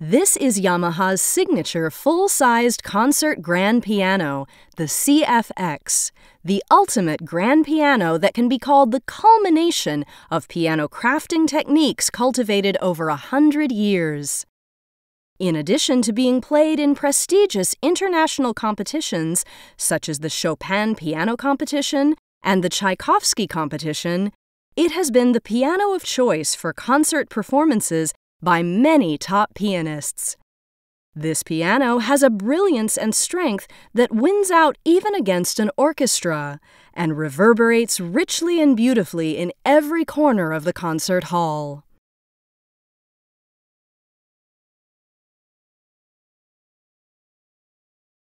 This is Yamaha's signature full-sized concert grand piano, the CFX, the ultimate grand piano that can be called the culmination of piano crafting techniques cultivated over a hundred years. In addition to being played in prestigious international competitions such as the Chopin Piano Competition and the Tchaikovsky Competition, it has been the piano of choice for concert performances by many top pianists. This piano has a brilliance and strength that wins out even against an orchestra and reverberates richly and beautifully in every corner of the concert hall.